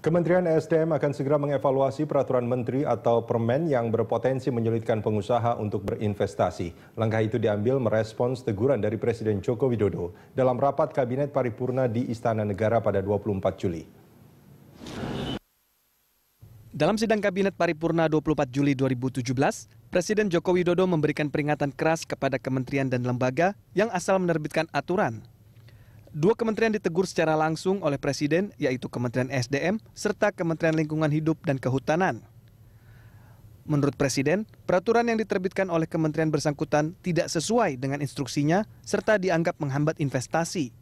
Kementerian SDM akan segera mengevaluasi peraturan menteri atau permen yang berpotensi menyulitkan pengusaha untuk berinvestasi. Langkah itu diambil merespons teguran dari Presiden Joko Widodo dalam rapat kabinet paripurna di Istana Negara pada 24 Juli. Dalam sidang kabinet paripurna 24 Juli 2017, Presiden Joko Widodo memberikan peringatan keras kepada kementerian dan lembaga yang asal menerbitkan aturan Dua kementerian ditegur secara langsung oleh Presiden, yaitu Kementerian SDM serta Kementerian Lingkungan Hidup dan Kehutanan. Menurut Presiden, peraturan yang diterbitkan oleh kementerian bersangkutan tidak sesuai dengan instruksinya serta dianggap menghambat investasi.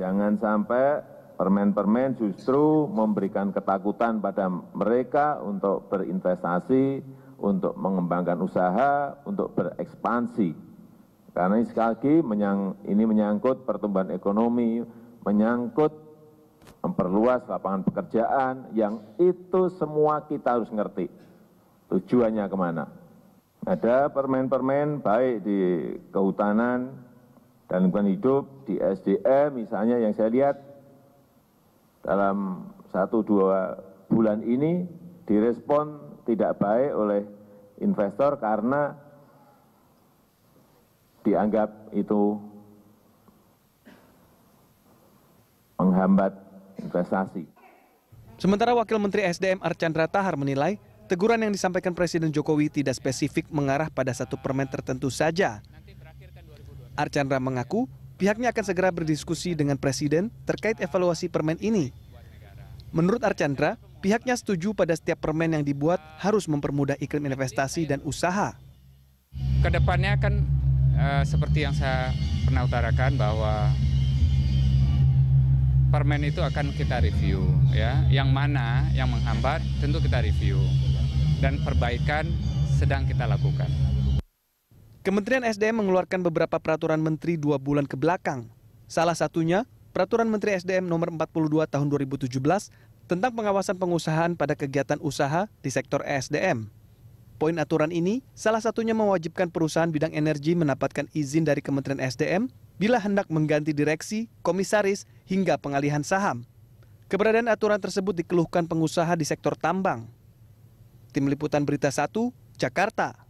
Jangan sampai permen-permen justru memberikan ketakutan pada mereka untuk berinvestasi, untuk mengembangkan usaha, untuk berekspansi karena ini sekali lagi ini menyangkut pertumbuhan ekonomi menyangkut memperluas lapangan pekerjaan yang itu semua kita harus ngerti tujuannya kemana. Ada permen-permen baik di kehutanan dan lingkungan hidup, di SDM misalnya yang saya lihat dalam satu dua bulan ini direspon tidak baik oleh investor karena dianggap itu menghambat investasi. Sementara Wakil Menteri SDM Archandra Tahar menilai, teguran yang disampaikan Presiden Jokowi tidak spesifik mengarah pada satu permen tertentu saja. Archandra mengaku pihaknya akan segera berdiskusi dengan Presiden terkait evaluasi permen ini. Menurut Archandra, pihaknya setuju pada setiap permen yang dibuat harus mempermudah iklim investasi dan usaha. Kedepannya kan Eh, seperti yang saya pernah utarakan bahwa permen itu akan kita review ya. Yang mana yang menghambat tentu kita review dan perbaikan sedang kita lakukan. Kementerian SDM mengeluarkan beberapa peraturan menteri dua bulan ke belakang. Salah satunya, Peraturan Menteri SDM Nomor 42 Tahun 2017 tentang pengawasan pengusahaan pada kegiatan usaha di sektor sdm poin aturan ini, salah satunya mewajibkan perusahaan bidang energi mendapatkan izin dari Kementerian SDM bila hendak mengganti direksi, komisaris, hingga pengalihan saham. Keberadaan aturan tersebut dikeluhkan pengusaha di sektor tambang. Tim Liputan Berita 1, Jakarta.